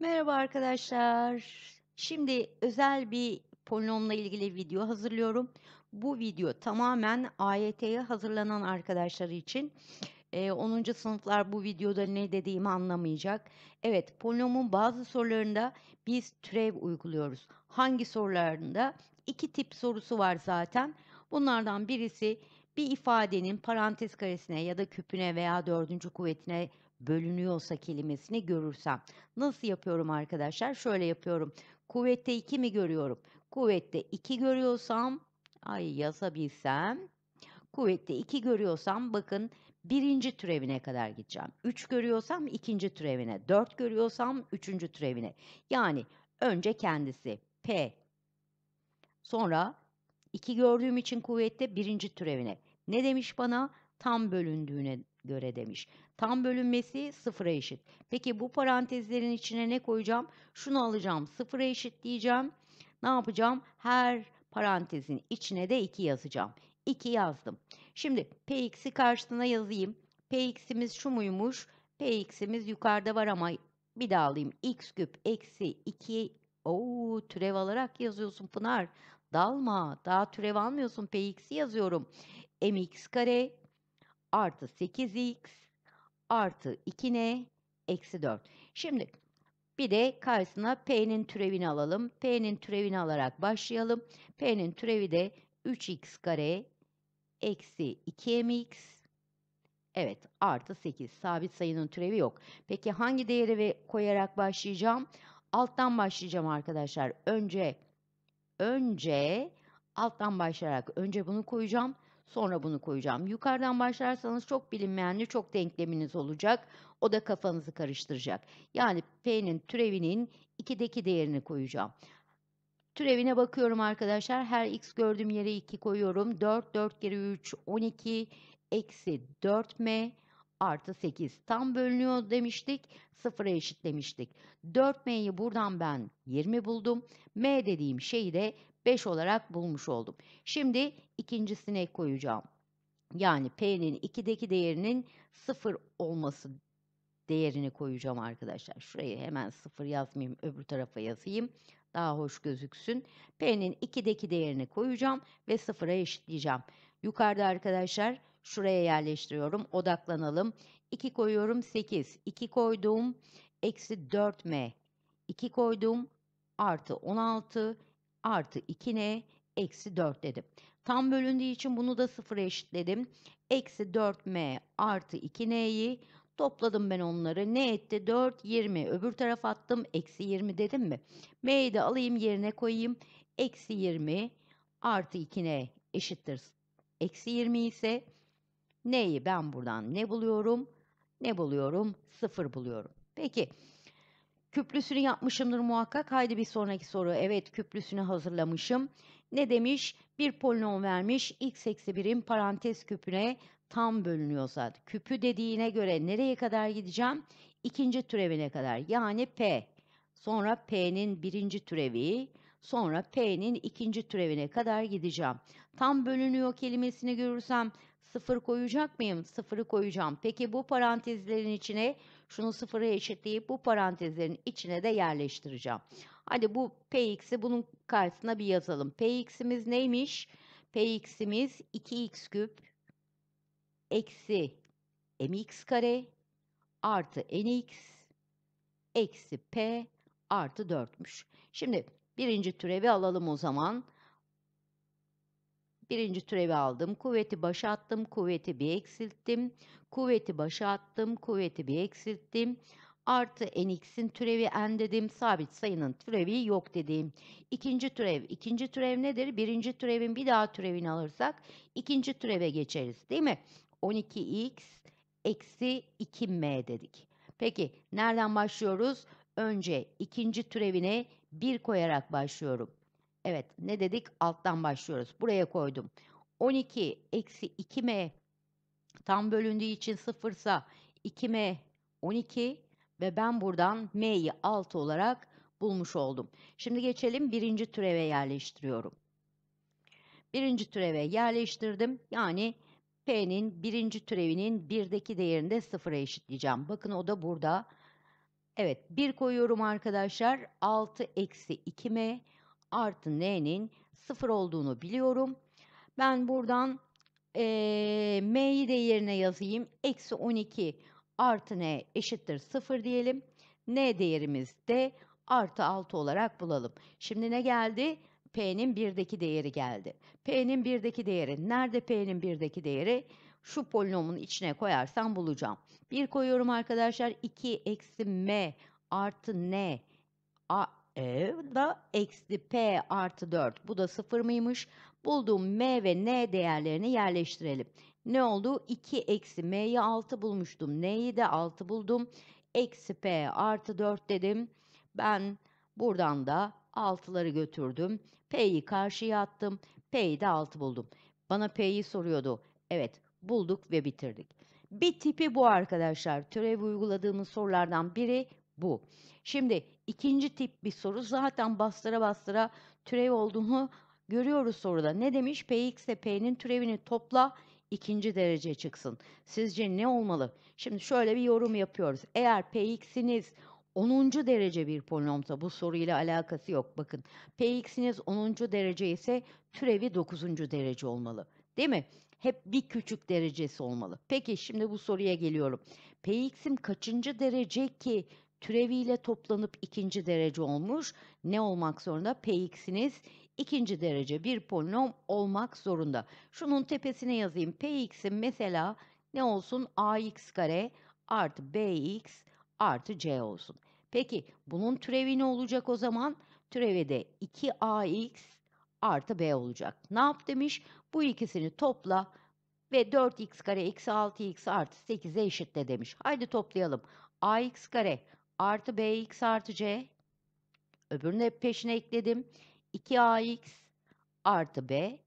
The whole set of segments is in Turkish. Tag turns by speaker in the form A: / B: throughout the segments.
A: Merhaba arkadaşlar. Şimdi özel bir polinomla ilgili video hazırlıyorum. Bu video tamamen AYT'ye hazırlanan arkadaşlar için. E, ee, 10. sınıflar bu videoda ne dediğimi anlamayacak. Evet polinomun bazı sorularında biz türev uyguluyoruz. Hangi sorularında? İki tip sorusu var zaten. Bunlardan birisi bir ifadenin parantez karesine ya da küpüne veya dördüncü kuvvetine bölünüyorsa kelimesini görürsem. Nasıl yapıyorum arkadaşlar? Şöyle yapıyorum. Kuvvette 2 mi görüyorum? Kuvvette 2 görüyorsam, ay yazabilsem, kuvvette 2 görüyorsam bakın birinci türevine kadar gideceğim. 3 görüyorsam ikinci türevine, 4 görüyorsam üçüncü türevine. Yani önce kendisi P, sonra 2 gördüğüm için kuvvette birinci türevine. Ne demiş bana? Tam bölündüğüne göre demiş. Tam bölünmesi sıfıra eşit. Peki bu parantezlerin içine ne koyacağım? Şunu alacağım sıfıra eşit diyeceğim. Ne yapacağım? Her parantezin içine de 2 yazacağım. 2 yazdım. Şimdi px'i karşısına yazayım. px'imiz şu muymuş? px'imiz yukarıda var ama bir daha alayım. x küp eksi 2 Oo, türev alarak yazıyorsun Pınar. Dalma. Daha türev almıyorsun. px'i yazıyorum. mx kare artı 8x artı 2n eksi 4. Şimdi bir de karşısına p'nin türevini alalım. p'nin türevini alarak başlayalım. p'nin türevi de 3x kare eksi 2mx evet artı 8 sabit sayının türevi yok. Peki hangi değeri koyarak başlayacağım? Alttan başlayacağım arkadaşlar. Önce önce alttan başlayarak önce bunu koyacağım. Sonra bunu koyacağım. Yukarıdan başlarsanız çok bilinmeyenli çok denkleminiz olacak. O da kafanızı karıştıracak. Yani P'nin türevinin 2'deki değerini koyacağım. Türevine bakıyorum arkadaşlar. Her x gördüğüm yere 2 koyuyorum. 4, 4 geri 3, 12, eksi 4m artı 8. Tam bölünüyor demiştik. Sıfıra eşit demiştik. 4m'yi buradan ben 20 buldum. m dediğim şeyi de 5 olarak bulmuş oldum. Şimdi ikincisine koyacağım. Yani P'nin 2'deki değerinin 0 olması değerini koyacağım arkadaşlar. Şurayı hemen 0 yazmayayım, öbür tarafa yazayım. Daha hoş gözüksün. P'nin 2'deki değerini koyacağım ve 0'a eşitleyeceğim. Yukarıda arkadaşlar şuraya yerleştiriyorum. Odaklanalım. 2 koyuyorum 8. 2 koydum. Eksi 4M. 2 koydum. Artı 16 artı 2n eksi 4 dedim. Tam bölündüğü için bunu da 0'a eşitledim. Eksi 4m artı 2n'yi topladım ben onları. Ne etti? 4, 20. Öbür taraf attım. Eksi 20 dedim mi? m'yi de alayım yerine koyayım. Eksi 20 artı 2n eşittir. Eksi 20 ise n'yi ben buradan ne buluyorum? Ne buluyorum? 0 buluyorum. Peki Küplüsünü yapmışımdır muhakkak. Haydi bir sonraki soru. Evet küplüsünü hazırlamışım. Ne demiş? Bir polinom vermiş. X eksi birim parantez küpüne tam bölünüyor zaten. Küpü dediğine göre nereye kadar gideceğim? İkinci türevine kadar. Yani P. Sonra P'nin birinci türevi. Sonra P'nin ikinci türevine kadar gideceğim. Tam bölünüyor kelimesini görürsem Sıfır koyacak mıyım? Sıfırı koyacağım. Peki bu parantezlerin içine şunu sıfıra eşitleyip bu parantezlerin içine de yerleştireceğim. Hadi bu px'i bunun karşısına bir yazalım. px'imiz neymiş? px'imiz 2x küp eksi mx kare artı nx eksi p artı 4'müş. Şimdi birinci türevi alalım o zaman. Birinci türevi aldım. Kuvveti başa attım. Kuvveti bir eksilttim. Kuvveti başa attım. Kuvveti bir eksilttim. Artı nx'in türevi n dedim. Sabit sayının türevi yok dediğim. İkinci türev. İkinci türev nedir? Birinci türevin bir daha türevini alırsak ikinci türeve geçeriz değil mi? 12x eksi 2m dedik. Peki nereden başlıyoruz? Önce ikinci türevine 1 koyarak başlıyorum. Evet ne dedik? Alttan başlıyoruz. Buraya koydum. 12 eksi 2m tam bölündüğü için sıfırsa 2m 12 ve ben buradan m'yi 6 olarak bulmuş oldum. Şimdi geçelim birinci türeve yerleştiriyorum. Birinci türeve yerleştirdim. Yani P'nin birinci türevinin birdeki değerinde sıfıra eşitleyeceğim. Bakın o da burada. Evet 1 koyuyorum arkadaşlar. 6 eksi 2m artı n'nin 0 olduğunu biliyorum. Ben buradan e, m'yi de yerine yazayım. Eksi 12 artı n eşittir 0 diyelim. n değerimiz de artı 6 olarak bulalım. Şimdi ne geldi? P'nin 1'deki değeri geldi. P'nin 1'deki değeri. Nerede P'nin 1'deki değeri? Şu polinomun içine koyarsam bulacağım. 1 koyuyorum arkadaşlar. 2 eksi m artı n a, ev ee, da eksi p artı 4 bu da 0 mıymış? Bulduğum m ve n değerlerini yerleştirelim. Ne oldu? 2 eksi m'yi 6 bulmuştum. N'yi de 6 buldum. Eksi p artı 4 dedim. Ben buradan da 6'ları götürdüm. P'yi karşıya attım. P'yi de 6 buldum. Bana P'yi soruyordu. Evet bulduk ve bitirdik. Bir tipi bu arkadaşlar. Türev uyguladığımız sorulardan biri bu. Şimdi İkinci tip bir soru zaten bastıra bastıra türev olduğunu görüyoruz soruda. Ne demiş? Px ile P'nin türevini topla ikinci derece çıksın. Sizce ne olmalı? Şimdi şöyle bir yorum yapıyoruz. Eğer Px'iniz 10. derece bir polinomsa bu soruyla alakası yok. Bakın Px'iniz 10. derece ise türevi 9. derece olmalı. Değil mi? Hep bir küçük derecesi olmalı. Peki şimdi bu soruya geliyorum. Px'im kaçıncı derece ki türeviyle toplanıp ikinci derece olmuş. Ne olmak zorunda? Px'iniz ikinci derece bir polinom olmak zorunda. Şunun tepesine yazayım. Px'in mesela ne olsun? Ax kare artı Bx artı C olsun. Peki bunun türevi ne olacak o zaman? Türevi de 2ax artı b olacak. Ne yap demiş? Bu ikisini topla ve 4x kare eksi 6x artı 8'e eşitle demiş. Haydi toplayalım. ax kare artı bx artı c. Öbürünü hep peşine ekledim. 2ax artı b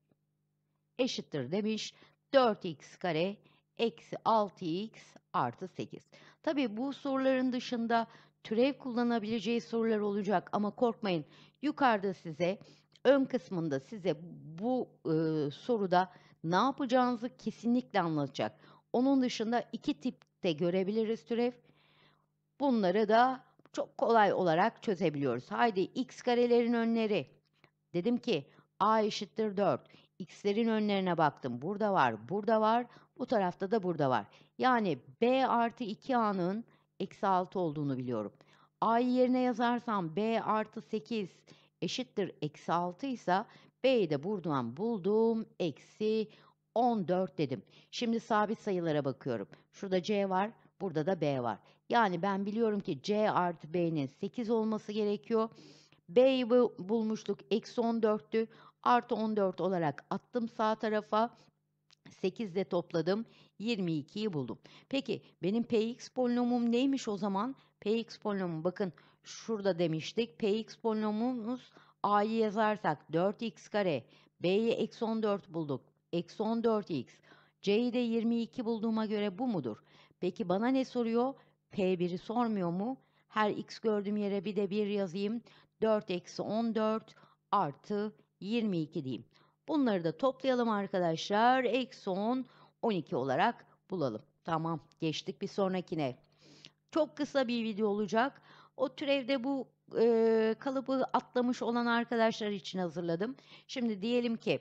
A: eşittir demiş. 4x kare eksi 6x artı 8. Tabi bu soruların dışında türev kullanabileceği sorular olacak ama korkmayın. Yukarıda size ön kısmında size bu e, soruda ne yapacağınızı kesinlikle anlatacak. Onun dışında iki tipte görebiliriz türev. Bunları da çok kolay olarak çözebiliyoruz. Haydi x karelerin önleri. Dedim ki a eşittir 4. x'lerin önlerine baktım. Burada var, burada var, bu tarafta da burada var. Yani b artı 2a'nın eksi 6 olduğunu biliyorum. a'yı yerine yazarsam b artı 8 eşittir eksi 6 ise b'yi de buradan buldum. Eksi 14 dedim. Şimdi sabit sayılara bakıyorum. Şurada c var, burada da b var. Yani ben biliyorum ki C artı B'nin 8 olması gerekiyor. B'yi bulmuştuk. Eksi 14'tü. Artı 14 olarak attım sağ tarafa. 8 ile topladım. 22'yi buldum. Peki benim px polinomum neymiş o zaman? px polinomum bakın şurada demiştik. px polinomumuz a'yı yazarsak 4x kare. B'yi eksi 14 bulduk. Eksi 14x. C'yi de 22 bulduğuma göre bu mudur? Peki bana ne soruyor? P1'i sormuyor mu? Her x gördüğüm yere bir de 1 yazayım. 4 eksi 14 artı 22 diyeyim. Bunları da toplayalım arkadaşlar. Eksi 10 12 olarak bulalım. Tamam geçtik bir sonrakine. Çok kısa bir video olacak. O türevde bu e, kalıbı atlamış olan arkadaşlar için hazırladım. Şimdi diyelim ki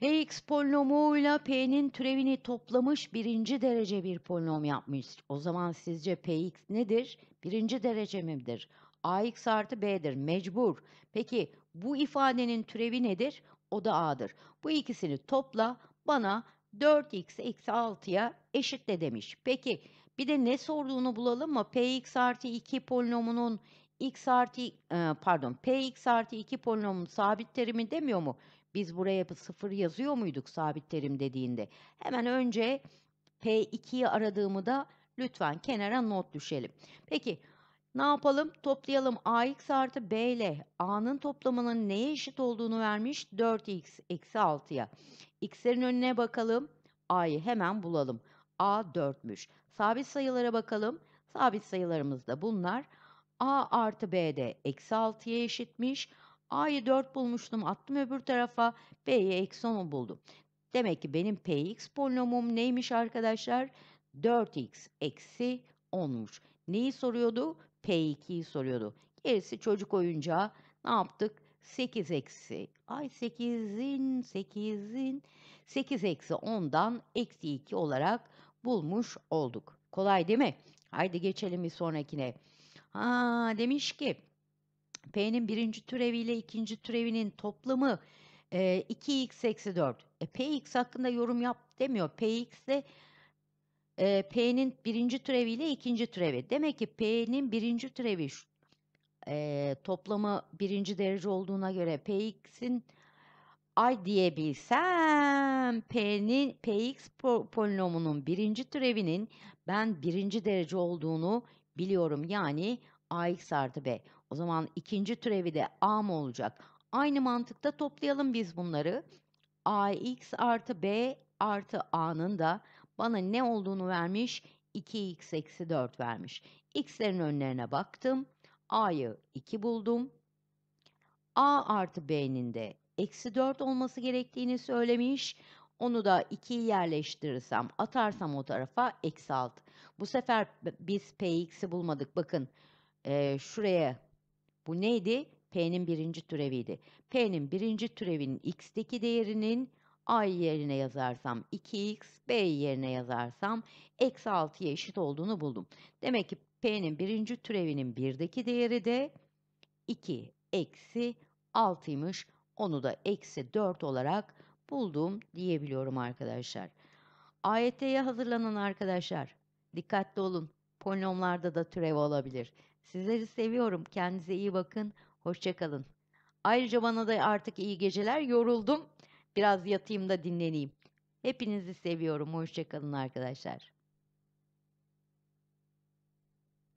A: Px polinomuyla P'nin türevini toplamış birinci derece bir polinom yapmış. O zaman sizce Px nedir? Birinci derece midir? Ax artı B'dir. Mecbur. Peki bu ifadenin türevi nedir? O da A'dır. Bu ikisini topla bana 4x eksi 6'ya eşitle demiş. Peki bir de ne sorduğunu bulalım mı? Px artı 2 polinomunun x artı e, pardon px artı 2 polinomun sabit terimi demiyor mu? Biz buraya sıfır yazıyor muyduk sabit terim dediğinde? Hemen önce p2'yi aradığımı da lütfen kenara not düşelim. Peki ne yapalım? Toplayalım ax artı b ile a'nın toplamının neye eşit olduğunu vermiş 4x eksi 6'ya. x'lerin önüne bakalım. a'yı hemen bulalım. a 4'müş. Sabit sayılara bakalım. Sabit sayılarımız da bunlar. A artı B eksi 6'ya eşitmiş. A'yı 4 bulmuştum attım öbür tarafa. B'yi eksi 10'u buldum. Demek ki benim Px polinomum neymiş arkadaşlar? 4x eksi 10'muş. Neyi soruyordu? P2'yi soruyordu. Gerisi çocuk oyuncağı. Ne yaptık? 8 eksi. Ay 8'in 8'in 8 eksi 10'dan eksi 2 olarak bulmuş olduk. Kolay değil mi? Haydi geçelim bir sonrakine. Aa, demiş ki P'nin birinci türeviyle ikinci türevinin toplamı e, 2x eksi 4. E, Px hakkında yorum yap demiyor. Px de e, P'nin birinci türeviyle ikinci türevi. Demek ki P'nin birinci türevi e, toplamı birinci derece olduğuna göre Px'in ay diyebilsem P'nin Px polinomunun birinci türevinin ben birinci derece olduğunu Biliyorum yani AX artı B. O zaman ikinci türevi de A mı olacak? Aynı mantıkta toplayalım biz bunları. AX artı B artı A'nın da bana ne olduğunu vermiş? 2x eksi 4 vermiş. X'lerin önlerine baktım. A'yı 2 buldum. A artı B'nin de eksi 4 olması gerektiğini söylemiş. Onu da 2'yi yerleştirirsem atarsam o tarafa eksi 6. Bu sefer biz Px'i bulmadık. Bakın e, şuraya bu neydi? P'nin birinci türeviydi. P'nin birinci türevinin x'teki değerinin a yerine yazarsam 2x, b yerine yazarsam eksi 6'ya eşit olduğunu buldum. Demek ki P'nin birinci türevinin birdeki değeri de 2 eksi 6'ymış. Onu da eksi 4 olarak buldum diyebiliyorum arkadaşlar. AYT'ye hazırlanan arkadaşlar Dikkatli olun. Polinomlarda da türev olabilir. Sizleri seviyorum. Kendinize iyi bakın. Hoşçakalın. Ayrıca bana da artık iyi geceler. Yoruldum. Biraz yatayım da dinleneyim. Hepinizi seviyorum. Hoşçakalın arkadaşlar.